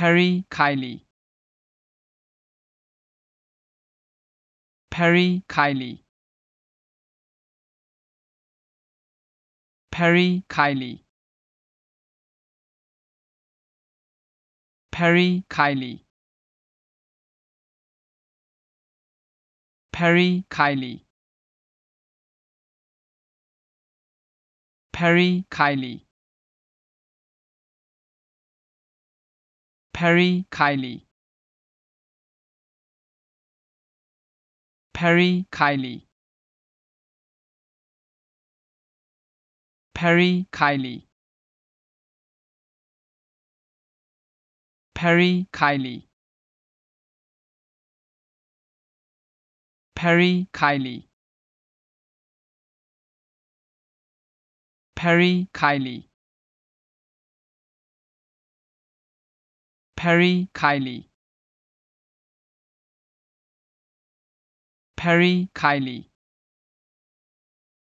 Perry Kiley. Perry Kiley. Perry Kiley. Perry Kiley. Perry Kiley. Perry Kiley. Perry Kiley. Perry Kiley. Perry Kiley. Perry Kiley. Perry Kiley. Perry Kiley. Perry Kiley. Perry Kiley.